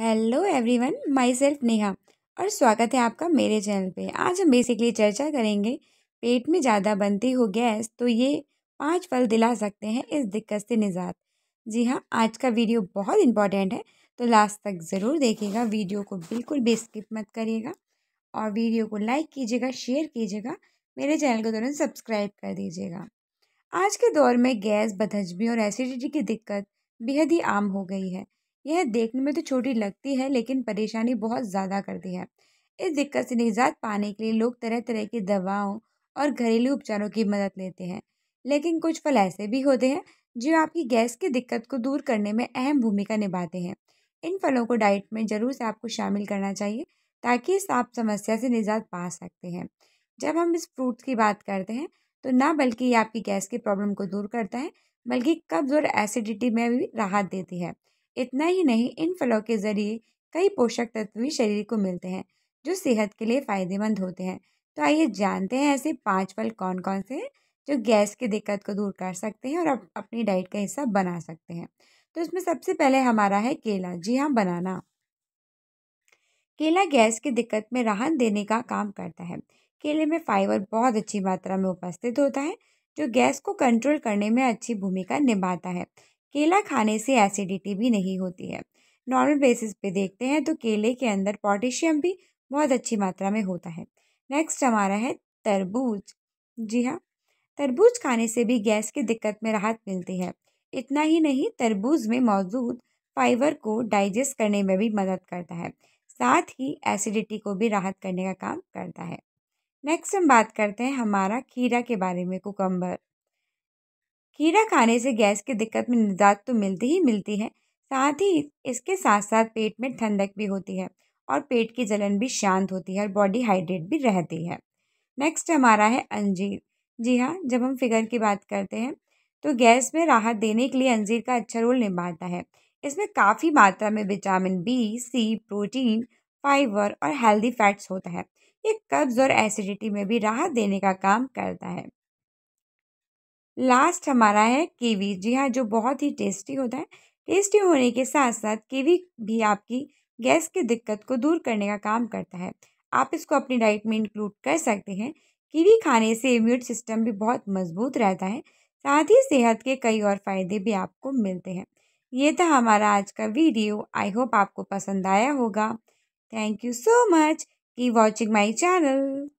hello everyone myself Neha और स्वागत है आपका मेरे चैनल पे आज हम बेसिकली चर्चा करेंगे पेट में ज़्यादा बनती हो गैस तो ये पांच फल दिला सकते हैं इस दिक्कत से निजात जी हाँ आज का वीडियो बहुत इंपॉर्टेंट है तो लास्ट तक ज़रूर देखिएगा वीडियो को बिल्कुल भी स्किप मत करिएगा और वीडियो को लाइक कीजिएगा शेयर कीजिएगा मेरे चैनल को तुरंत सब्सक्राइब कर दीजिएगा आज के दौर में गैस बदहजमी और एसिडिटी की दिक्कत बेहद ही आम हो गई है यह देखने में तो छोटी लगती है लेकिन परेशानी बहुत ज़्यादा करती है इस दिक्कत से निजात पाने के लिए लोग तरह तरह की दवाओं और घरेलू उपचारों की मदद लेते हैं लेकिन कुछ फल ऐसे भी होते हैं जो आपकी गैस की दिक्कत को दूर करने में अहम भूमिका निभाते हैं इन फलों को डाइट में ज़रूर से आपको शामिल करना चाहिए ताकि इस आप समस्या से निजात पा सकते हैं जब हम इस फ्रूट्स की बात करते हैं तो ना बल्कि ये आपकी गैस की प्रॉब्लम को दूर करता है बल्कि कब्ज़ और एसिडिटी में भी राहत देती है इतना ही नहीं इन फलों के ज़रिए कई पोषक तत्व भी शरीर को मिलते हैं जो सेहत के लिए फ़ायदेमंद होते हैं तो आइए जानते हैं ऐसे पाँच फल कौन कौन से हैं जो गैस की दिक्कत को दूर कर सकते हैं और अप, अपनी डाइट का हिस्सा बना सकते हैं तो इसमें सबसे पहले हमारा है केला जी हाँ बनाना केला गैस की दिक्कत में राहत देने का काम करता है केले में फाइबर बहुत अच्छी मात्रा में उपस्थित होता है जो गैस को कंट्रोल करने में अच्छी भूमिका निभाता है केला खाने से एसिडिटी भी नहीं होती है नॉर्मल बेसिस पे देखते हैं तो केले के अंदर पोटेशियम भी बहुत अच्छी मात्रा में होता है नेक्स्ट हमारा है तरबूज जी हाँ तरबूज खाने से भी गैस की दिक्कत में राहत मिलती है इतना ही नहीं तरबूज में मौजूद फाइबर को डाइजेस्ट करने में भी मदद करता है साथ ही एसिडिटी को भी राहत करने का काम करता है नेक्स्ट हम बात करते हैं हमारा खीरा के बारे में कुकम्बर खीरा खाने से गैस की दिक्कत में निजात तो मिलती ही मिलती है साथ ही इसके साथ साथ पेट में ठंडक भी होती है और पेट की जलन भी शांत होती है और बॉडी हाइड्रेट भी रहती है नेक्स्ट हमारा है अंजीर जी हाँ जब हम फिगर की बात करते हैं तो गैस में राहत देने के लिए अंजीर का अच्छा रोल निभाता है इसमें काफ़ी मात्रा में vitamin B C protein fibre और हेल्दी फैट्स होता है ये कब्ज़ और एसिडिटी में भी राहत देने का काम करता है लास्ट हमारा है कीवी जी हाँ जो बहुत ही टेस्टी होता है टेस्टी होने के साथ साथ कीवी भी आपकी गैस की दिक्कत को दूर करने का काम करता है आप इसको अपनी डाइट में इंक्लूड कर सकते हैं कीवी खाने से इम्यून सिस्टम भी बहुत मजबूत रहता है साथ ही सेहत के कई और फ़ायदे भी आपको मिलते हैं ये था हमारा आज का वीडियो आई होप आपको पसंद आया होगा थैंक यू सो मच की वॉचिंग माई चैनल